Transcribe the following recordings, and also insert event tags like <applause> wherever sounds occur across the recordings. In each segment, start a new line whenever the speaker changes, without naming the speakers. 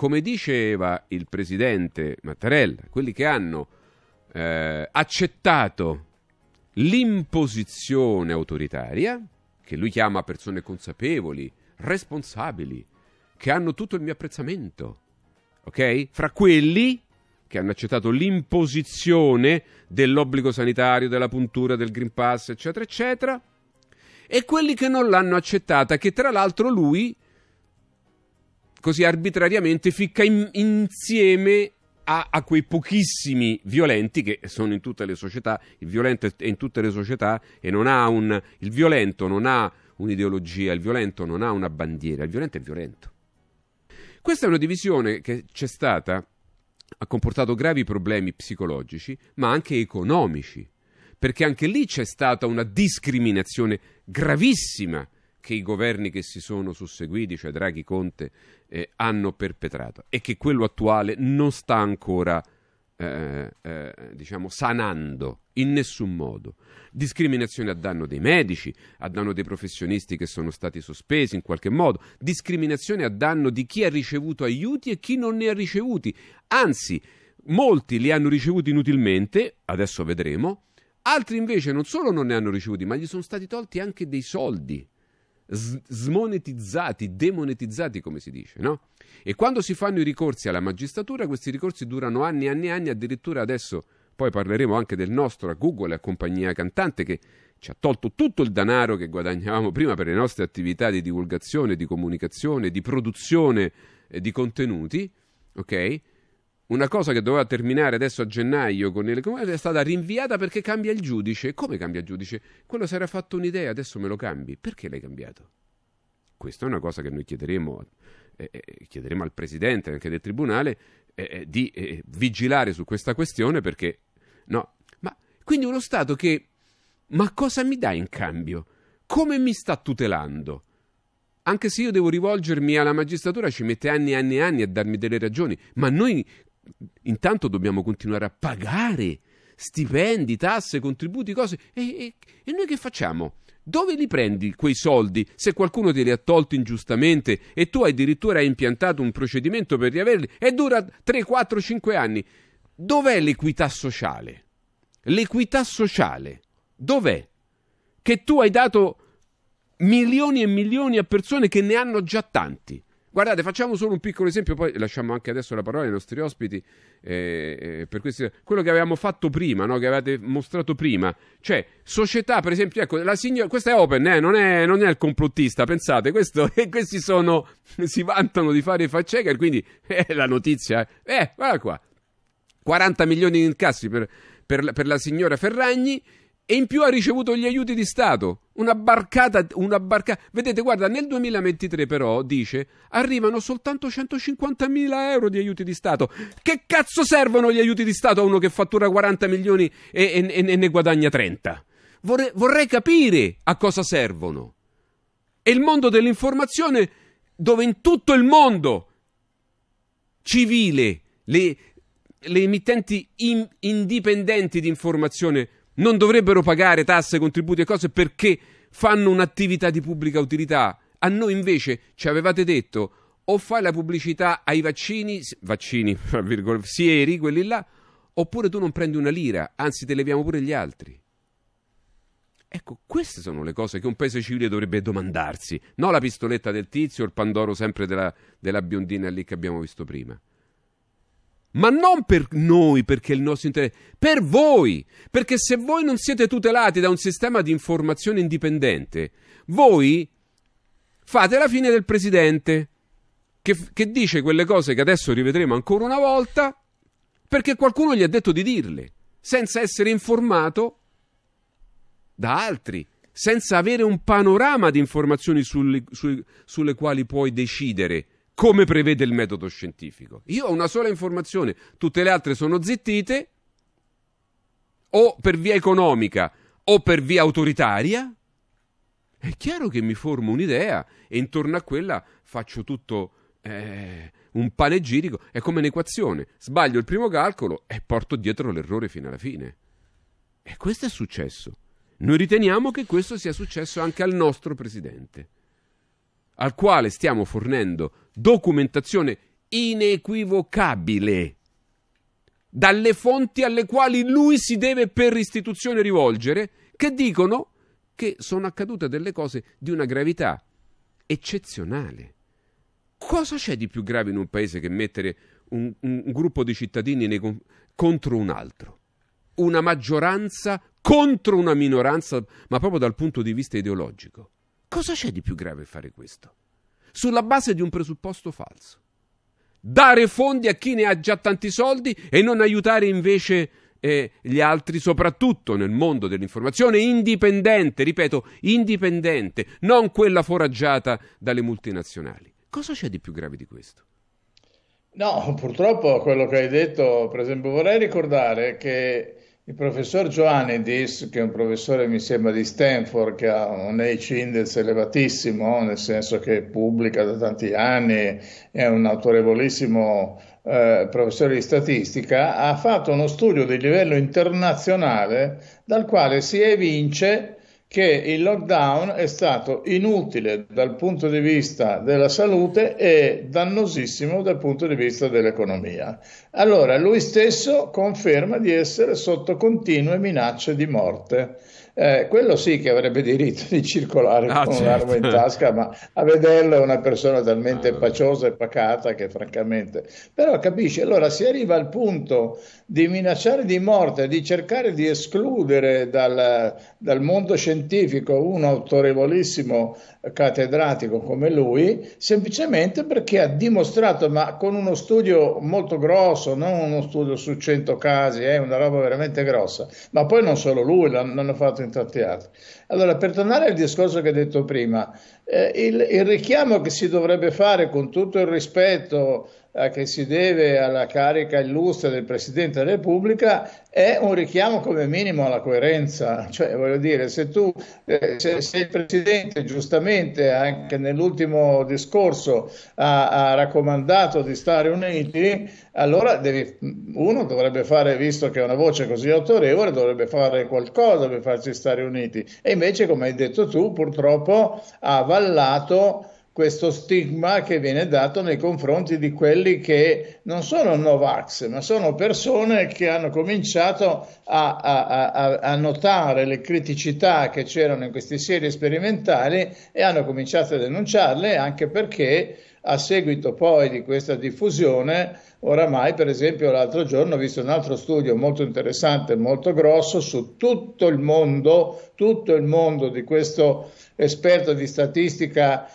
come diceva il presidente Mattarella, quelli che hanno eh, accettato l'imposizione autoritaria, che lui chiama persone consapevoli, responsabili, che hanno tutto il mio apprezzamento, ok? Fra quelli che hanno accettato l'imposizione dell'obbligo sanitario, della puntura, del Green Pass, eccetera, eccetera, e quelli che non l'hanno accettata, che tra l'altro lui così arbitrariamente ficca in, insieme a, a, quei pochissimi violenti che sono in tutte le società, il violento è in tutte le società e non ha un... il violento non ha un'ideologia, il violento non ha una bandiera, il violento è violento. Questa è una divisione che c'è stata, ha comportato gravi problemi psicologici, ma anche economici, perché anche lì c'è stata una discriminazione gravissima che i governi che si sono susseguiti, cioè Draghi Conte, eh, hanno perpetrato e che quello attuale non sta ancora eh, eh, diciamo sanando in nessun modo. Discriminazione a danno dei medici, a danno dei professionisti che sono stati sospesi in qualche modo, discriminazione a danno di chi ha ricevuto aiuti e chi non ne ha ricevuti. Anzi, molti li hanno ricevuti inutilmente, adesso vedremo, altri invece non solo non ne hanno ricevuti, ma gli sono stati tolti anche dei soldi smonetizzati, demonetizzati come si dice, no? E quando si fanno i ricorsi alla magistratura, questi ricorsi durano anni e anni e anni, addirittura adesso poi parleremo anche del nostro a Google, a compagnia cantante che ci ha tolto tutto il denaro che guadagnavamo prima per le nostre attività di divulgazione, di comunicazione, di produzione eh, di contenuti, ok? una cosa che doveva terminare adesso a gennaio con il, è stata rinviata perché cambia il giudice. Come cambia il giudice? Quello si era fatto un'idea, adesso me lo cambi. Perché l'hai cambiato? Questa è una cosa che noi chiederemo, eh, eh chiederemo al presidente anche del tribunale eh, eh, di eh, vigilare su questa questione perché no. Ma quindi uno Stato che ma cosa mi dà in cambio? Come mi sta tutelando? Anche se io devo rivolgermi alla magistratura ci mette anni e anni e anni a darmi delle ragioni, ma noi intanto dobbiamo continuare a pagare stipendi, tasse, contributi, cose. E, e, e, noi che facciamo? Dove li prendi quei soldi se qualcuno te li ha tolti ingiustamente e tu addirittura hai impiantato un procedimento per riaverli e dura 3, 4, 5 anni? Dov'è l'equità sociale? L'equità sociale dov'è? Che tu hai dato milioni e milioni a persone che ne hanno già tanti Guardate, facciamo solo un piccolo esempio, poi lasciamo anche adesso la parola ai nostri ospiti. Eh, eh, questi, quello che avevamo fatto prima, no? che avevate mostrato prima, cioè società, per esempio, ecco, signor, questa è Open, eh, non, è, non, è, il complottista, pensate, questo, <laughs> questi sono, si vantano di fare i fact checker, quindi <laughs> eh, la notizia, eh, eh guarda qua, 40 milioni di incassi per, per, per la signora Ferragni e in più ha ricevuto gli aiuti di Stato. Una barcata, una barcata. Vedete, guarda, nel 2023 però, dice, arrivano soltanto 150.000 euro di aiuti di Stato. Che cazzo servono gli aiuti di Stato a uno che fattura 40 milioni e, e, e ne guadagna 30? Vorrei, vorrei capire a cosa servono. E il mondo dell'informazione, dove in tutto il mondo civile le, le emittenti in, indipendenti di informazione non dovrebbero pagare tasse, contributi e cose perché fanno un'attività di pubblica utilità. A noi invece ci avevate detto o fai la pubblicità ai vaccini, vaccini, <laughs> virgola, sieri, quelli là, oppure tu non prendi una lira, anzi te leviamo pure gli altri. Ecco, queste sono le cose che un paese civile dovrebbe domandarsi, non la pistoletta del tizio o il pandoro sempre della, della biondina lì che abbiamo visto prima ma non per noi perché il nostro interesse, per voi, perché se voi non siete tutelati da un sistema di informazione indipendente, voi fate la fine del presidente che, che dice quelle cose che adesso rivedremo ancora una volta perché qualcuno gli ha detto di dirle, senza essere informato da altri, senza avere un panorama di informazioni sulle, sulle, sulle quali puoi decidere come prevede il metodo scientifico. Io ho una sola informazione, tutte le altre sono zittite o per via economica o per via autoritaria. È chiaro che mi formo un'idea e intorno a quella faccio tutto eh, un panegirico. È come un'equazione. Sbaglio il primo calcolo e porto dietro l'errore fino alla fine. E questo è successo. Noi riteniamo che questo sia successo anche al nostro presidente al quale stiamo fornendo documentazione inequivocabile dalle fonti alle quali lui si deve per istituzione rivolgere, che dicono che sono accadute delle cose di una gravità eccezionale. Cosa c'è di più grave in un paese che mettere un, un, un gruppo di cittadini nei, contro un altro? Una maggioranza contro una minoranza, ma proprio dal punto di vista ideologico. Cosa c'è di più grave fare questo? Sulla base di un presupposto falso. Dare fondi a chi ne ha già tanti soldi e non aiutare invece eh, gli altri, soprattutto nel mondo dell'informazione indipendente, ripeto, indipendente, non quella foraggiata dalle multinazionali. Cosa c'è di più grave di questo?
No, purtroppo quello che hai detto, per esempio, vorrei ricordare che il professor Ioannidis, che è un professore mi sembra di Stanford, che ha un H index elevatissimo, nel senso che pubblica da tanti anni, è un autorevolissimo eh, professore di statistica, ha fatto uno studio di livello internazionale dal quale si evince che il lockdown è stato inutile dal punto di vista della salute e dannosissimo dal punto di vista dell'economia. Allora, lui stesso conferma di essere sotto continue minacce di morte. Eh, quello sì che avrebbe diritto di circolare ah, con certo. un'arma in tasca, ma a vederlo è una persona talmente ah, paciosa e pacata che francamente... Però capisci, allora si arriva al punto di minacciare di morte, di cercare di escludere dal, dal mondo scientifico un autorevolissimo cattedratico come lui, semplicemente perché ha dimostrato, ma con uno studio molto grosso, non uno studio su 100 casi, è eh, una roba veramente grossa, ma poi non solo lui, l'hanno fatto fatto in tanti altri. Allora, per tornare al discorso che hai detto prima, eh, il, il richiamo che si dovrebbe fare con tutto il rispetto eh, che si deve alla carica illustre del Presidente della Repubblica è un richiamo come minimo alla coerenza, cioè voglio dire se tu eh, se, se il Presidente giustamente anche nell'ultimo discorso ha, ha, raccomandato di stare uniti, allora devi, uno dovrebbe fare, visto che è una voce così autorevole, dovrebbe fare qualcosa per farci stare uniti e invece come hai detto tu purtroppo ha avallato questo stigma che viene dato nei confronti di quelli che non sono Novax, ma sono persone che hanno cominciato a, a, a, a notare le criticità che c'erano in queste serie sperimentali e hanno cominciato a denunciarle anche perché a seguito poi di questa diffusione Oramai, per esempio, l'altro giorno ho visto un altro studio molto interessante, molto grosso, su tutto il mondo, tutto il mondo di questo esperto di statistica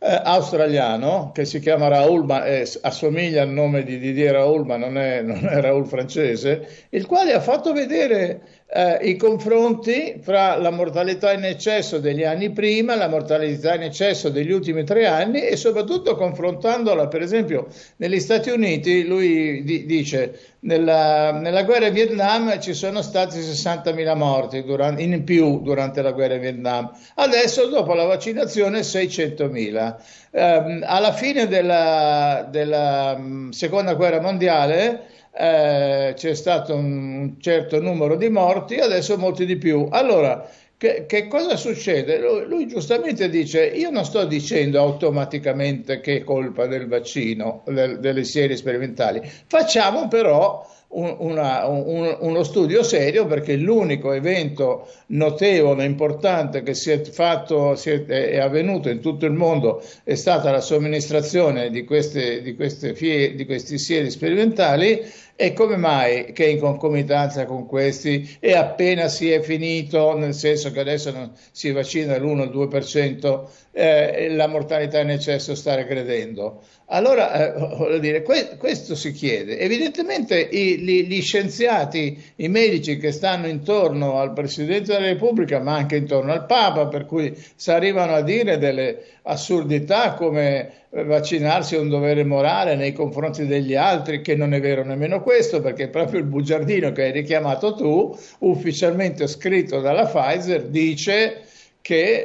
eh, australiano che si chiama Raoul, ma eh, assomiglia al nome di Didier Raoul, ma non è, <laughs> non è Raoul francese, il quale ha fatto vedere eh, i confronti fra la mortalità in eccesso degli anni prima, la mortalità in eccesso degli ultimi tre anni e soprattutto confrontandola, per esempio, negli Stati Uniti, lui di- dice nella, nella, guerra in Vietnam ci sono stati 60.000 morti durante, in più durante la guerra in Vietnam, adesso dopo la vaccinazione 600.000. Eh, alla fine della, della mm, seconda guerra mondiale eh, c'è stato un certo numero di morti, adesso molti di più. Allora, che, che, cosa succede? Lui, lui, giustamente dice: Io non sto dicendo automaticamente che è colpa del vaccino, del, delle serie sperimentali, facciamo però. una, un, uno studio serio perché l'unico evento notevole, e importante che si è fatto, si è, è, avvenuto in tutto il mondo è stata la somministrazione di queste, di queste, fie, di questi sieri sperimentali e come mai che in concomitanza con questi e appena si è finito, nel senso che adesso non si vaccina l'1-2%, eh, la mortalità in eccesso sta regredendo? Allora, eh, voglio dire, que- questo si chiede. Evidentemente i, li, gli scienziati, i medici che stanno intorno al Presidente della Repubblica, ma anche intorno al Papa, per cui si arrivano a dire delle assurdità come vaccinarsi è un dovere morale nei confronti degli altri, che non è vero nemmeno questo questo perché proprio il bugiardino che hai richiamato tu, ufficialmente scritto dalla Pfizer, dice che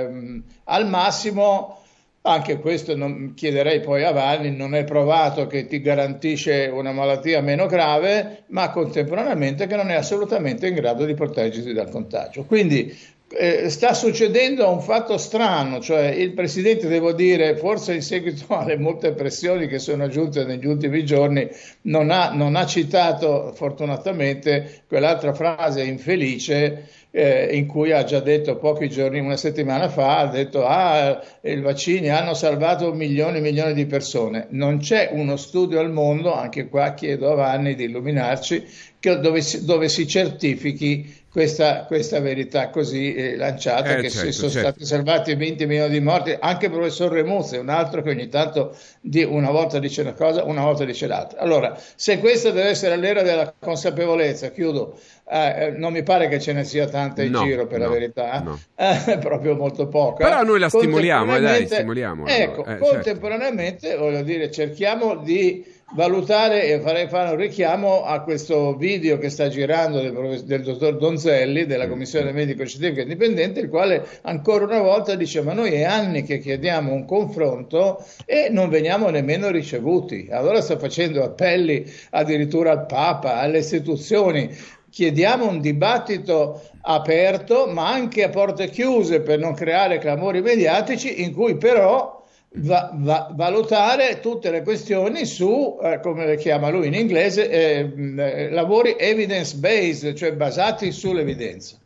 eh, al massimo anche questo non, chiederei poi a Vanni, non è provato che ti garantisce una malattia meno grave, ma contemporaneamente che non è assolutamente in grado di proteggerti dal contagio. Quindi eh, sta succedendo un fatto strano, cioè il Presidente, devo dire, forse in seguito <laughs> alle molte pressioni che sono giunte negli ultimi giorni, non ha, non ha citato fortunatamente quell'altra frase infelice eh, in cui ha già detto pochi giorni, una settimana fa, ha detto che ah, i vaccini hanno salvato milioni e milioni di persone. Non c'è uno studio al mondo, anche qua chiedo a Vanni di illuminarci, dove si, dove si certifichi questa, questa verità così eh, lanciata, eh, che certo, sono certo. stati salvati 20 milioni di morti, anche il professor Remuzzi, un altro che ogni tanto di, una volta dice una cosa, una volta dice l'altra. Allora, se questa deve essere l'era della consapevolezza, chiudo, eh, eh non mi pare che ce ne sia tanta in no, giro per no, la verità, eh? no. eh, <laughs> proprio molto poca. Però noi la stimoliamo, eh, dai, stimoliamo. Ecco, certo. contemporaneamente, certo. voglio dire, cerchiamo di valutare e farei fare un richiamo a questo video che sta girando del, profess- del dottor Donzelli della mm. Commissione Medico Scientifica Indipendente, il quale ancora una volta dice ma noi è anni che chiediamo un confronto e non veniamo nemmeno ricevuti. Allora sta facendo appelli addirittura al Papa, alle istituzioni. Chiediamo un dibattito aperto ma anche a porte chiuse per non creare clamori mediatici in cui però va, va, valutare tutte le questioni su, eh, come le chiama lui in inglese, eh, eh, lavori evidence-based, cioè basati sull'evidenza.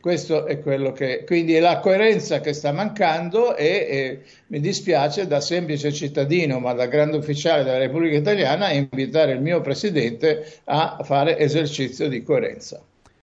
Questo è quello che, quindi è la coerenza che sta mancando e, e mi dispiace da semplice cittadino ma da grande ufficiale della Repubblica Italiana invitare il mio Presidente a fare esercizio di coerenza.